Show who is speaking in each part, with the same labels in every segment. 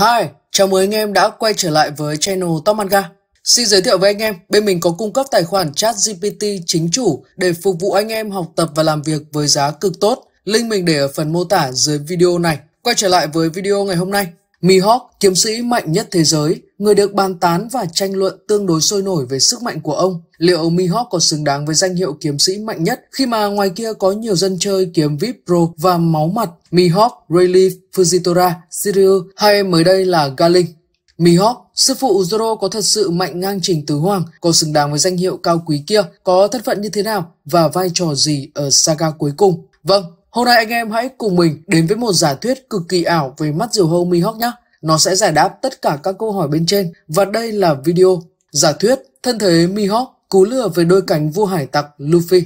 Speaker 1: Hi, chào mừng anh em đã quay trở lại với channel Top Manga. Xin giới thiệu với anh em, bên mình có cung cấp tài khoản chat GPT chính chủ để phục vụ anh em học tập và làm việc với giá cực tốt. Link mình để ở phần mô tả dưới video này. Quay trở lại với video ngày hôm nay, Mihawk, kiếm sĩ mạnh nhất thế giới, người được bàn tán và tranh luận tương đối sôi nổi về sức mạnh của ông. Liệu Mihawk có xứng đáng với danh hiệu kiếm sĩ mạnh nhất khi mà ngoài kia có nhiều dân chơi kiếm VIP Pro và máu mặt Mihawk, Rayleigh, Fujitora, Siriu hay mới đây là Galink? Mihawk, sư phụ Zoro có thật sự mạnh ngang trình tứ hoàng, có xứng đáng với danh hiệu cao quý kia, có thân phận như thế nào và vai trò gì ở saga cuối cùng? Vâng, Hôm nay anh em hãy cùng mình đến với một giả thuyết cực kỳ ảo về mắt diều hâu Mihawk nhé. Nó sẽ giải đáp tất cả các câu hỏi bên trên và đây là video Giả thuyết thân thế Mihawk cú lừa về đôi cánh vua hải tặc Luffy.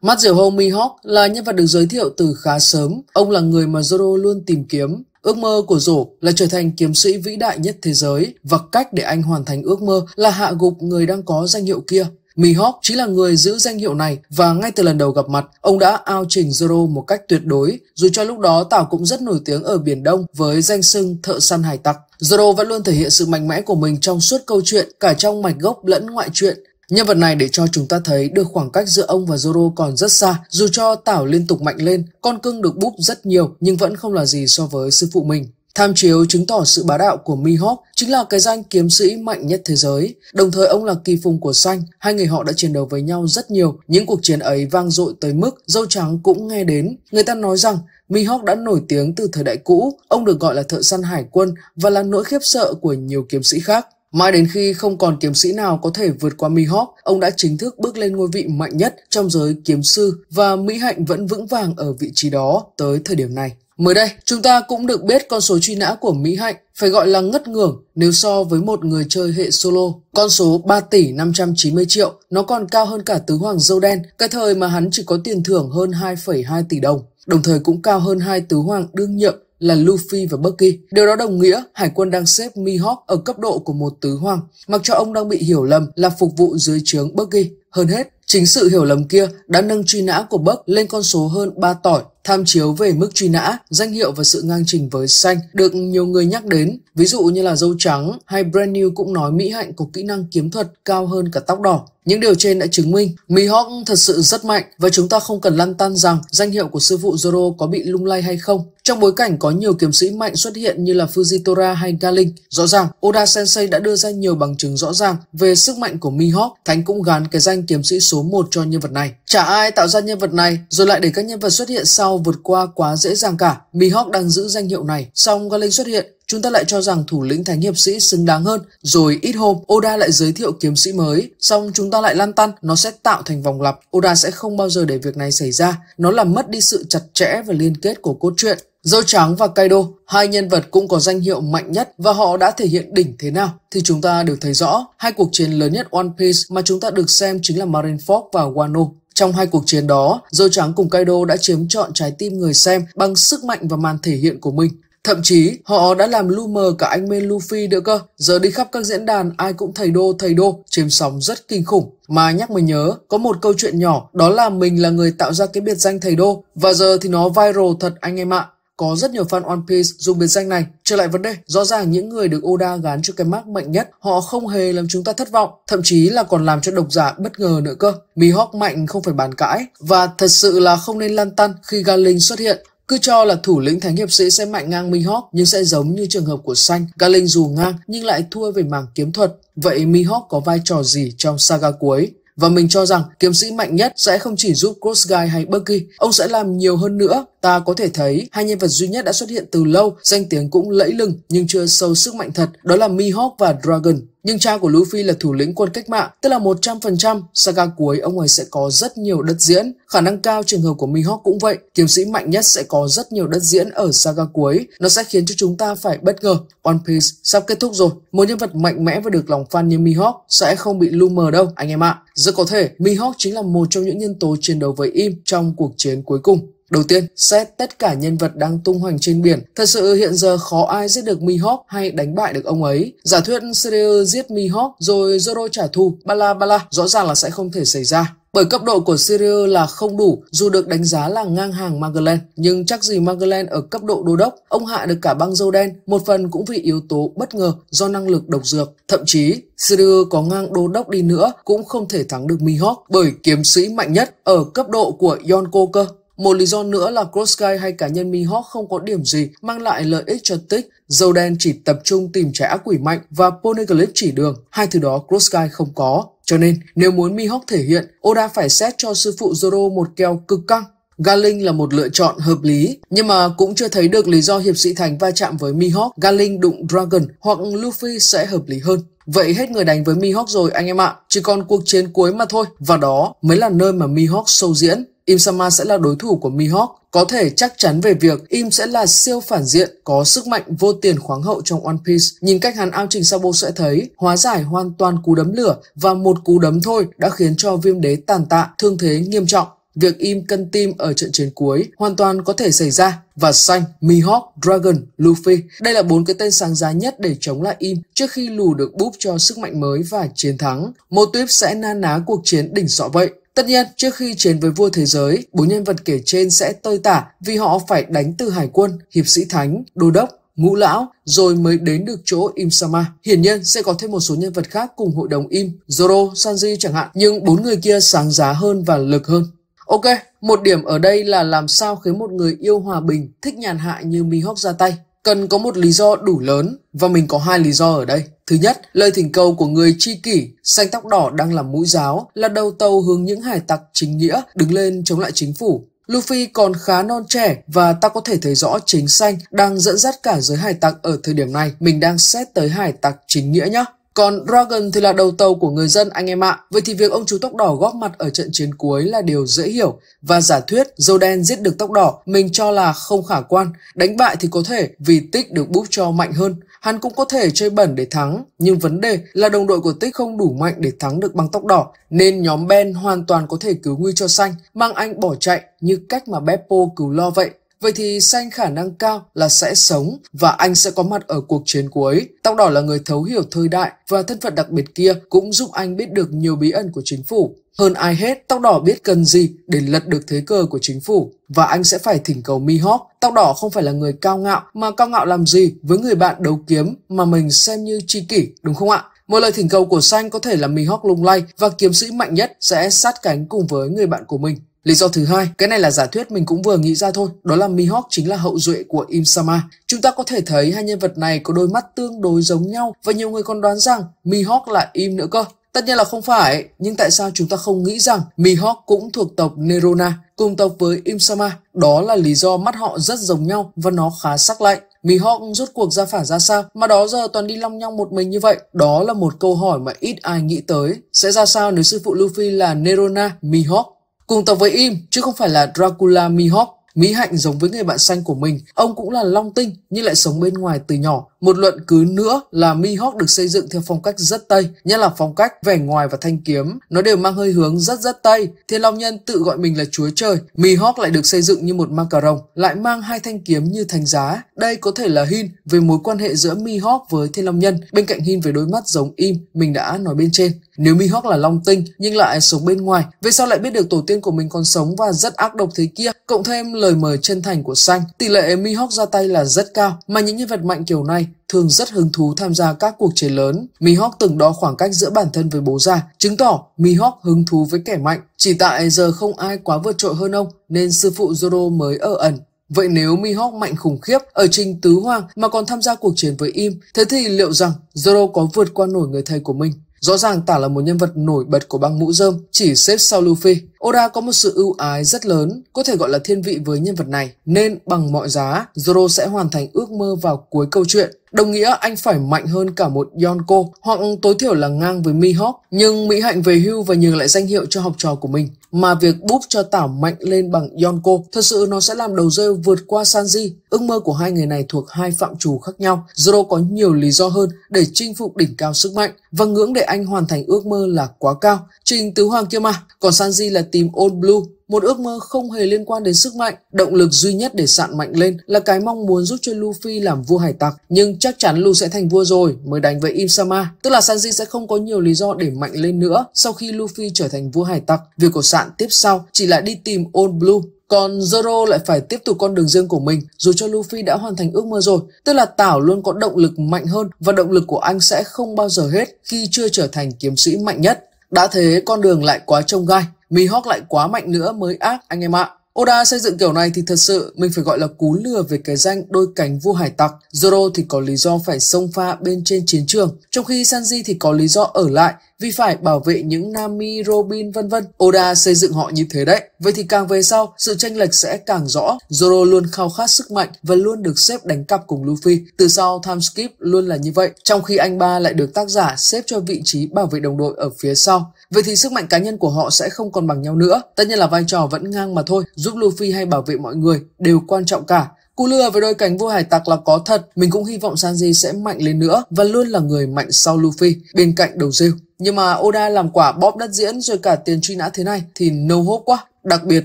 Speaker 1: Mắt diều hâu Mihawk là nhân vật được giới thiệu từ khá sớm. Ông là người mà Zoro luôn tìm kiếm. Ước mơ của Rổ là trở thành kiếm sĩ vĩ đại nhất thế giới và cách để anh hoàn thành ước mơ là hạ gục người đang có danh hiệu kia. Mihawk chính là người giữ danh hiệu này và ngay từ lần đầu gặp mặt, ông đã ao trình Zoro một cách tuyệt đối, dù cho lúc đó Tảo cũng rất nổi tiếng ở Biển Đông với danh xưng thợ săn hải tặc. Zoro vẫn luôn thể hiện sự mạnh mẽ của mình trong suốt câu chuyện, cả trong mạch gốc lẫn ngoại truyện. Nhân vật này để cho chúng ta thấy được khoảng cách giữa ông và Zoro còn rất xa, dù cho Tảo liên tục mạnh lên, con cưng được búp rất nhiều nhưng vẫn không là gì so với sư phụ mình. Tham chiếu chứng tỏ sự bá đạo của Mihawk chính là cái danh kiếm sĩ mạnh nhất thế giới. Đồng thời ông là kỳ phùng của Xanh, hai người họ đã chiến đấu với nhau rất nhiều. Những cuộc chiến ấy vang dội tới mức dâu trắng cũng nghe đến. Người ta nói rằng Mihawk đã nổi tiếng từ thời đại cũ, ông được gọi là thợ săn hải quân và là nỗi khiếp sợ của nhiều kiếm sĩ khác. Mãi đến khi không còn kiếm sĩ nào có thể vượt qua Mihawk, ông đã chính thức bước lên ngôi vị mạnh nhất trong giới kiếm sư và Mỹ Hạnh vẫn vững vàng ở vị trí đó tới thời điểm này. Mới đây, chúng ta cũng được biết con số truy nã của Mỹ Hạnh phải gọi là ngất ngưởng nếu so với một người chơi hệ solo. Con số 3 tỷ 590 triệu, nó còn cao hơn cả tứ hoàng dâu đen, cái thời mà hắn chỉ có tiền thưởng hơn 2,2 tỷ đồng, đồng thời cũng cao hơn hai tứ hoàng đương nhiệm là Luffy và Bucky. Điều đó đồng nghĩa hải quân đang xếp Mihawk ở cấp độ của một tứ hoàng, mặc cho ông đang bị hiểu lầm là phục vụ dưới trướng Bucky. Hơn hết, chính sự hiểu lầm kia đã nâng truy nã của Buck lên con số hơn 3 tỏi, tham chiếu về mức truy nã, danh hiệu và sự ngang trình với xanh được nhiều người nhắc đến, ví dụ như là dâu trắng hay Brand New cũng nói Mỹ Hạnh của kỹ năng kiếm thuật cao hơn cả tóc đỏ. Những điều trên đã chứng minh mi Mihawk thật sự rất mạnh và chúng ta không cần lăn tan rằng danh hiệu của sư phụ Zoro có bị lung lay hay không. Trong bối cảnh có nhiều kiếm sĩ mạnh xuất hiện như là Fujitora hay Galin, rõ ràng Oda Sensei đã đưa ra nhiều bằng chứng rõ ràng về sức mạnh của mi Mihawk. Thánh cũng gán cái danh kiếm sĩ số 1 cho nhân vật này. Chả ai tạo ra nhân vật này rồi lại để các nhân vật xuất hiện sau vượt qua quá dễ dàng cả. Mihawk đang giữ danh hiệu này, song Galen xuất hiện chúng ta lại cho rằng thủ lĩnh thánh hiệp sĩ xứng đáng hơn rồi ít hôm oda lại giới thiệu kiếm sĩ mới xong chúng ta lại lan tăn nó sẽ tạo thành vòng lặp oda sẽ không bao giờ để việc này xảy ra nó làm mất đi sự chặt chẽ và liên kết của cốt truyện Dâu Trắng và Kaido, hai nhân vật cũng có danh hiệu mạnh nhất và họ đã thể hiện đỉnh thế nào thì chúng ta đều thấy rõ. Hai cuộc chiến lớn nhất One Piece mà chúng ta được xem chính là Marineford và Wano. Trong hai cuộc chiến đó, Dâu Trắng cùng Kaido đã chiếm trọn trái tim người xem bằng sức mạnh và màn thể hiện của mình. Thậm chí, họ đã làm lu mờ cả anh Men Luffy nữa cơ. Giờ đi khắp các diễn đàn ai cũng thầy đô thầy đô, chiếm sóng rất kinh khủng. Mà nhắc mình nhớ, có một câu chuyện nhỏ, đó là mình là người tạo ra cái biệt danh thầy đô. Và giờ thì nó viral thật anh em ạ có rất nhiều fan One Piece dùng biệt danh này. Trở lại vấn đề, rõ ràng những người được Oda gán cho cái mác mạnh nhất, họ không hề làm chúng ta thất vọng, thậm chí là còn làm cho độc giả bất ngờ nữa cơ. Mihawk mạnh không phải bàn cãi, và thật sự là không nên lăn tăn khi Garling xuất hiện. Cứ cho là thủ lĩnh thánh hiệp sĩ sẽ mạnh ngang Mihawk nhưng sẽ giống như trường hợp của Xanh, Garling dù ngang nhưng lại thua về mảng kiếm thuật. Vậy Mihawk có vai trò gì trong saga cuối? và mình cho rằng kiếm sĩ mạnh nhất sẽ không chỉ giúp Cross Guy hay Bucky, ông sẽ làm nhiều hơn nữa Ta có thể thấy hai nhân vật duy nhất đã xuất hiện từ lâu, danh tiếng cũng lẫy lừng nhưng chưa sâu sức mạnh thật, đó là Mihawk và Dragon. Nhưng cha của Luffy là thủ lĩnh quân cách mạng, tức là 100%, saga cuối ông ấy sẽ có rất nhiều đất diễn. Khả năng cao trường hợp của Mihawk cũng vậy, kiếm sĩ mạnh nhất sẽ có rất nhiều đất diễn ở saga cuối, nó sẽ khiến cho chúng ta phải bất ngờ. One Piece sắp kết thúc rồi, một nhân vật mạnh mẽ và được lòng fan như Mihawk sẽ không bị lu mờ đâu anh em ạ. À. Rất có thể Mihawk chính là một trong những nhân tố chiến đấu với im trong cuộc chiến cuối cùng. Đầu tiên, xét tất cả nhân vật đang tung hoành trên biển, thật sự hiện giờ khó ai giết được Mihawk hay đánh bại được ông ấy. Giả thuyết Slayer giết Mihawk rồi Zoro trả thù, ba la ba la rõ ràng là sẽ không thể xảy ra. Bởi cấp độ của Syria là không đủ, dù được đánh giá là ngang hàng Magellan, nhưng chắc gì Magellan ở cấp độ đô đốc, ông hạ được cả băng dâu đen, một phần cũng vì yếu tố bất ngờ do năng lực độc dược. Thậm chí, Syria có ngang đô đốc đi nữa cũng không thể thắng được Mihawk bởi kiếm sĩ mạnh nhất ở cấp độ của Yonko cơ. Một lý do nữa là Crossguy hay cá nhân Mihawk không có điểm gì mang lại lợi ích cho Tích, Zoden chỉ tập trung tìm trái ác quỷ mạnh và Poneglyph chỉ đường, hai thứ đó Crossguy không có. Cho nên, nếu muốn Mihawk thể hiện, Oda phải xét cho sư phụ Zoro một keo cực căng. Galing là một lựa chọn hợp lý, nhưng mà cũng chưa thấy được lý do hiệp sĩ Thành va chạm với Mihawk, Galing đụng Dragon hoặc Luffy sẽ hợp lý hơn. Vậy hết người đánh với Mihawk rồi anh em ạ, chỉ còn cuộc chiến cuối mà thôi, và đó mới là nơi mà Mihawk sâu diễn. Im Sama sẽ là đối thủ của Mihawk. Có thể chắc chắn về việc Im sẽ là siêu phản diện, có sức mạnh vô tiền khoáng hậu trong One Piece. Nhìn cách hắn ao trình Sabo sẽ thấy, hóa giải hoàn toàn cú đấm lửa và một cú đấm thôi đã khiến cho viêm đế tàn tạ, thương thế nghiêm trọng. Việc im cân tim ở trận chiến cuối hoàn toàn có thể xảy ra và xanh, Mihawk, Dragon, Luffy. Đây là bốn cái tên sáng giá nhất để chống lại im trước khi lù được búp cho sức mạnh mới và chiến thắng. Một tuyếp sẽ na ná cuộc chiến đỉnh sọ vậy. Tất nhiên, trước khi chiến với vua thế giới, bốn nhân vật kể trên sẽ tơi tả vì họ phải đánh từ hải quân, hiệp sĩ thánh, đô đốc, ngũ lão, rồi mới đến được chỗ Im Sama. Hiển nhiên sẽ có thêm một số nhân vật khác cùng hội đồng Im, Zoro, Sanji chẳng hạn, nhưng bốn người kia sáng giá hơn và lực hơn. Ok, một điểm ở đây là làm sao khiến một người yêu hòa bình, thích nhàn hạ như Mihawk ra tay cần có một lý do đủ lớn và mình có hai lý do ở đây. Thứ nhất, lời thỉnh cầu của người tri kỷ, xanh tóc đỏ đang làm mũi giáo, là đầu tàu hướng những hải tặc chính nghĩa đứng lên chống lại chính phủ. Luffy còn khá non trẻ và ta có thể thấy rõ chính xanh đang dẫn dắt cả giới hải tặc ở thời điểm này. Mình đang xét tới hải tặc chính nghĩa nhé. Còn Dragon thì là đầu tàu của người dân anh em ạ. Vậy thì việc ông chú tóc đỏ góp mặt ở trận chiến cuối là điều dễ hiểu và giả thuyết đen giết được tóc đỏ mình cho là không khả quan. Đánh bại thì có thể vì Tích được búp cho mạnh hơn. Hắn cũng có thể chơi bẩn để thắng, nhưng vấn đề là đồng đội của Tích không đủ mạnh để thắng được bằng tóc đỏ, nên nhóm Ben hoàn toàn có thể cứu nguy cho xanh, mang anh bỏ chạy như cách mà Beppo cứu lo vậy. Vậy thì xanh khả năng cao là sẽ sống và anh sẽ có mặt ở cuộc chiến cuối. Tóc đỏ là người thấu hiểu thời đại và thân phận đặc biệt kia cũng giúp anh biết được nhiều bí ẩn của chính phủ. Hơn ai hết, tóc đỏ biết cần gì để lật được thế cờ của chính phủ và anh sẽ phải thỉnh cầu mi Mihawk. Tóc đỏ không phải là người cao ngạo mà cao ngạo làm gì với người bạn đấu kiếm mà mình xem như tri kỷ, đúng không ạ? Một lời thỉnh cầu của xanh có thể là mi Mihawk lung lay và kiếm sĩ mạnh nhất sẽ sát cánh cùng với người bạn của mình. Lý do thứ hai, cái này là giả thuyết mình cũng vừa nghĩ ra thôi, đó là Mihawk chính là hậu duệ của Im Sama. Chúng ta có thể thấy hai nhân vật này có đôi mắt tương đối giống nhau và nhiều người còn đoán rằng Mihawk là Im nữa cơ. Tất nhiên là không phải, nhưng tại sao chúng ta không nghĩ rằng Mihawk cũng thuộc tộc Nerona, cùng tộc với Im Sama? Đó là lý do mắt họ rất giống nhau và nó khá sắc lạnh. Mihawk rút cuộc ra phản ra sao mà đó giờ toàn đi long nhong một mình như vậy? Đó là một câu hỏi mà ít ai nghĩ tới. Sẽ ra sao nếu sư phụ Luffy là Nerona, Mihawk Cùng tộc với Im, chứ không phải là Dracula Mihawk. Mỹ Hạnh giống với người bạn xanh của mình, ông cũng là Long Tinh nhưng lại sống bên ngoài từ nhỏ, một luận cứ nữa là Mihawk được xây dựng theo phong cách rất Tây, nhất là phong cách vẻ ngoài và thanh kiếm. Nó đều mang hơi hướng rất rất Tây. Thiên Long Nhân tự gọi mình là chúa trời. Mihawk lại được xây dựng như một ma cà rồng, lại mang hai thanh kiếm như thành giá. Đây có thể là Hin về mối quan hệ giữa Mihawk với Thiên Long Nhân. Bên cạnh Hin về đôi mắt giống im, mình đã nói bên trên. Nếu Mihawk là Long Tinh nhưng lại sống bên ngoài, về sao lại biết được tổ tiên của mình còn sống và rất ác độc thế kia, cộng thêm lời mời chân thành của Xanh, tỷ lệ Mihawk ra tay là rất cao, mà những nhân vật mạnh kiểu này thường rất hứng thú tham gia các cuộc chiến lớn. Mihawk từng đo khoảng cách giữa bản thân với bố già, chứng tỏ Mihawk hứng thú với kẻ mạnh. Chỉ tại giờ không ai quá vượt trội hơn ông nên sư phụ Zoro mới ở ẩn. Vậy nếu Mihawk mạnh khủng khiếp ở trình tứ hoàng mà còn tham gia cuộc chiến với Im, thế thì liệu rằng Zoro có vượt qua nổi người thầy của mình? Rõ ràng Tả là một nhân vật nổi bật của băng mũ rơm, chỉ xếp sau Luffy. Oda có một sự ưu ái rất lớn, có thể gọi là thiên vị với nhân vật này, nên bằng mọi giá, Zoro sẽ hoàn thành ước mơ vào cuối câu chuyện. Đồng nghĩa anh phải mạnh hơn cả một Yonko hoặc tối thiểu là ngang với Mihawk, nhưng Mỹ Hạnh về hưu và nhường lại danh hiệu cho học trò của mình. Mà việc búp cho Tảo mạnh lên bằng Yonko thật sự nó sẽ làm đầu rơi vượt qua Sanji. Ước mơ của hai người này thuộc hai phạm trù khác nhau. Zoro có nhiều lý do hơn để chinh phục đỉnh cao sức mạnh và ngưỡng để anh hoàn thành ước mơ là quá cao. Trình Tứ Hoàng kia mà, còn Sanji là tìm Old Blue, một ước mơ không hề liên quan đến sức mạnh. Động lực duy nhất để sạn mạnh lên là cái mong muốn giúp cho Luffy làm vua hải tặc. Nhưng chắc chắn Lu sẽ thành vua rồi mới đánh với Im Sama. Tức là Sanji sẽ không có nhiều lý do để mạnh lên nữa sau khi Luffy trở thành vua hải tặc. Việc của sạn tiếp sau chỉ là đi tìm Old Blue còn Zoro lại phải tiếp tục con đường riêng của mình dù cho Luffy đã hoàn thành ước mơ rồi. Tức là Tảo luôn có động lực mạnh hơn và động lực của anh sẽ không bao giờ hết khi chưa trở thành kiếm sĩ mạnh nhất. Đã thế con đường lại quá trông gai, mì hóc lại quá mạnh nữa mới ác anh em ạ. À. Oda xây dựng kiểu này thì thật sự mình phải gọi là cú lừa về cái danh đôi cánh vua hải tặc. Zoro thì có lý do phải xông pha bên trên chiến trường, trong khi Sanji thì có lý do ở lại vì phải bảo vệ những Nami, Robin vân vân. Oda xây dựng họ như thế đấy. Vậy thì càng về sau, sự tranh lệch sẽ càng rõ. Zoro luôn khao khát sức mạnh và luôn được xếp đánh cặp cùng Luffy. Từ sau time skip luôn là như vậy, trong khi anh ba lại được tác giả xếp cho vị trí bảo vệ đồng đội ở phía sau. Vậy thì sức mạnh cá nhân của họ sẽ không còn bằng nhau nữa. Tất nhiên là vai trò vẫn ngang mà thôi giúp Luffy hay bảo vệ mọi người đều quan trọng cả. Cú lừa với đôi cánh vua hải tặc là có thật, mình cũng hy vọng Sanji sẽ mạnh lên nữa và luôn là người mạnh sau Luffy, bên cạnh đầu rêu. Nhưng mà Oda làm quả bóp đất diễn rồi cả tiền truy nã thế này thì no hope quá. Đặc biệt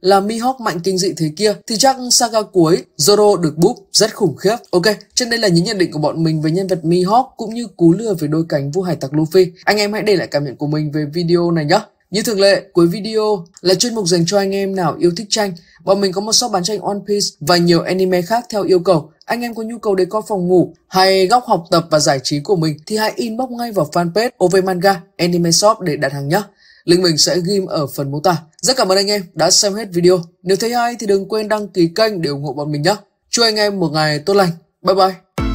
Speaker 1: là Mihawk mạnh kinh dị thế kia thì chắc saga cuối Zoro được búp rất khủng khiếp. Ok, trên đây là những nhận định của bọn mình về nhân vật Mihawk cũng như cú lừa về đôi cánh vua hải tặc Luffy. Anh em hãy để lại cảm nhận của mình về video này nhé. Như thường lệ, cuối video là chuyên mục dành cho anh em nào yêu thích tranh. Bọn mình có một shop bán tranh One Piece và nhiều anime khác theo yêu cầu. Anh em có nhu cầu để có phòng ngủ hay góc học tập và giải trí của mình thì hãy inbox ngay vào fanpage OV Manga Anime Shop để đặt hàng nhé. Link mình sẽ ghim ở phần mô tả. Rất cảm ơn anh em đã xem hết video. Nếu thấy hay thì đừng quên đăng ký kênh để ủng hộ bọn mình nhé. Chúc anh em một ngày tốt lành. Bye bye.